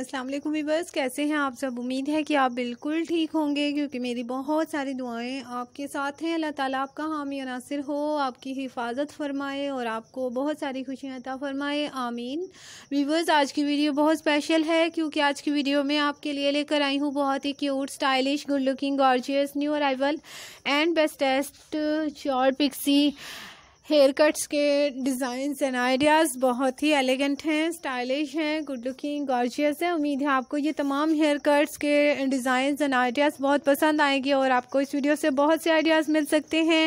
अस्सलाम वालेकुम वीवर्स कैसे हैं आप सब उम्मीद है कि आप बिल्कुल ठीक होंगे क्योंकि मेरी बहुत सारी दुआएं आपके साथ हैं अल्लाह ताला आपका हामी नासिर हो आपकी हिफाजत फरमाए और आपको बहुत सारी खुशियां अता फरमाए आमीन वीवर्स आज की वीडियो बहुत स्पेशल है क्योंकि आज की वीडियो में आपके लिए लेकर आई हूँ बहुत ही cute stylish good looking gorgeous new arrival and bestest short pixie hair cuts के डिज़ाइंस एंड आइडियाज़ बहुत ही एलिगेंट हैं स्टाइलिश हैं गुड लुकिंग गॉर्जियस है उम्मीद है आपको ये तमाम हेयर कट्स के डिज़ाइंस एंड आइडियाज़ बहुत पसंद आएंगे और आपको इस वीडियो से बहुत से आइडियाज़ मिल सकते हैं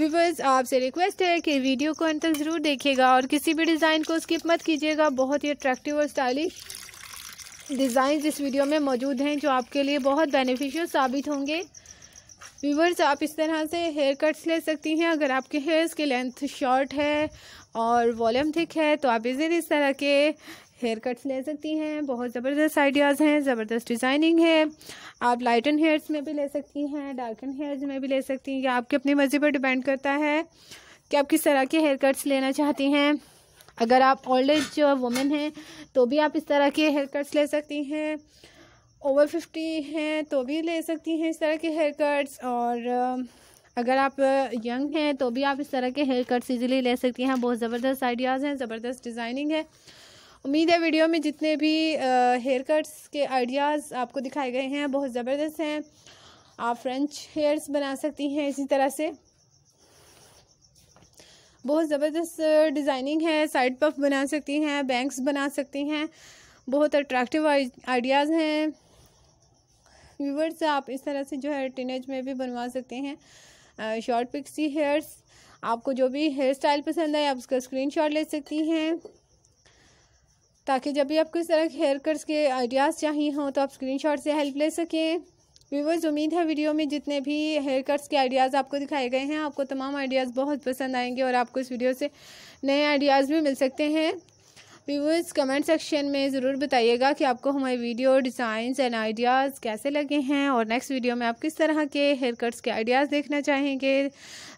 व्यूवर्स आपसे रिक्वेस्ट है कि वीडियो को अंत तक ज़रूर देखिएगा और किसी भी डिज़ाइन को स्किप मत कीजिएगा बहुत ही अट्रैक्टिव और स्टाइलिश डिज़ाइन इस वीडियो में मौजूद हैं जो आपके लिए बहुत बेनिफिशियल साबित होंगे व्यूवर्स आप इस तरह से हेयर कट्स ले सकती हैं अगर आपके हेयर्स की लेंथ शॉर्ट है और वॉल्यूम थिक है तो आप इसे इस तरह के हेयर कट्स ले सकती हैं बहुत ज़बरदस्त आइडियाज़ हैं ज़बरदस्त डिज़ाइनिंग है आप लाइटन हेयर्स में भी ले सकती हैं डार्कन हेयर्स में भी ले सकती हैं या आपकी अपनी मर्ज़ी पर डिपेंड करता है कि आप किस तरह के हेयर कट्स लेना चाहती हैं अगर आप ओल्ड एज वुमेन हैं तो भी आप इस तरह के हेयर कट्स ले सकती हैं ओवर फिफ्टी हैं तो भी ले सकती हैं इस तरह के हेयर कट्स और अगर आप यंग हैं तो भी आप इस तरह के हेयर कट्स ईजिली ले सकती हैं बहुत ज़बरदस्त आइडियाज़ हैं ज़बरदस्त डिज़ाइनिंग है उम्मीद है वीडियो में जितने भी हेयर कट्स के आइडियाज़ आपको दिखाए गए हैं बहुत ज़बरदस्त हैं आप फ्रेंच हेयर्स बना सकती हैं इसी तरह से बहुत ज़बरदस्त डिज़ाइनिंग है साइड पफ बना सकती हैं बैंक्स बना सकती हैं बहुत अट्रैक्टिव आइडियाज़ हैं व्यूवर्स आप इस तरह से जो है टीनेज में भी बनवा सकते हैं शॉर्ट पिक्सी हेयर्स आपको जो भी हेयर स्टाइल पसंद आए आप उसका स्क्रीन ले सकती हैं ताकि जब भी आपको इस तरह के हेयर कट्स के आइडियाज़ चाहिए हों तो आप स्क्रीनशॉट से हेल्प ले सकें व्यूवर्स उम्मीद है वीडियो में जितने भी हेयर कट्स के आइडियाज़ आपको दिखाए गए हैं आपको तमाम आइडियाज़ बहुत पसंद आएंगे और आपको इस वीडियो से नए आइडियाज़ भी मिल सकते हैं व्यूवर्स कमेंट सेक्शन में ज़रूर बताइएगा कि आपको हमारी वीडियो डिज़ाइंस एंड आइडियाज़ कैसे लगे हैं और नेक्स्ट वीडियो में आप किस तरह के हेयर कट्स के आइडियाज़ देखना चाहेंगे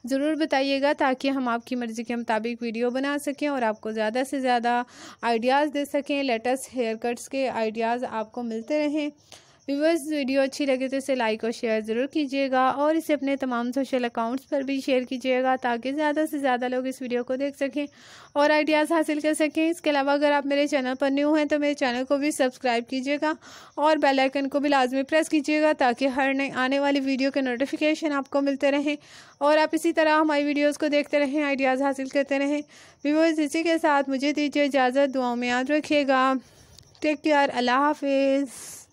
ज़रूर बताइएगा ताकि हम आपकी मर्ज़ी के मुताबिक वीडियो बना सकें और आपको ज़्यादा से ज़्यादा आइडियाज़ दे सकें लेटेस्ट हेयर कट्स के आइडियाज़ आपको मिलते रहें व्यूवर्स वीडियो अच्छी लगे तो इसे लाइक और शेयर ज़रूर कीजिएगा और इसे अपने तमाम सोशल अकाउंट्स पर भी शेयर कीजिएगा ताकि ज़्यादा से ज़्यादा लोग इस वीडियो को देख सकें और आइडियाज़ हासिल कर सकें इसके अलावा अगर आप मेरे चैनल पर न्यू हैं तो मेरे चैनल को भी सब्सक्राइब कीजिएगा और बेलाइकन को भी लाजमी प्रेस कीजिएगा ताकि हर नए आने वाली वीडियो के नोटिफिकेशन आपको मिलते रहें और आप इसी तरह हमारी वीडियोज़ को देखते रहें आइडियाज़ हासिल करते रहें व्यूवर्स इसी के साथ मुझे दीजिए इजाज़त दुआओं में याद रखिएगा टेक केयर अल्लाह हाफिज़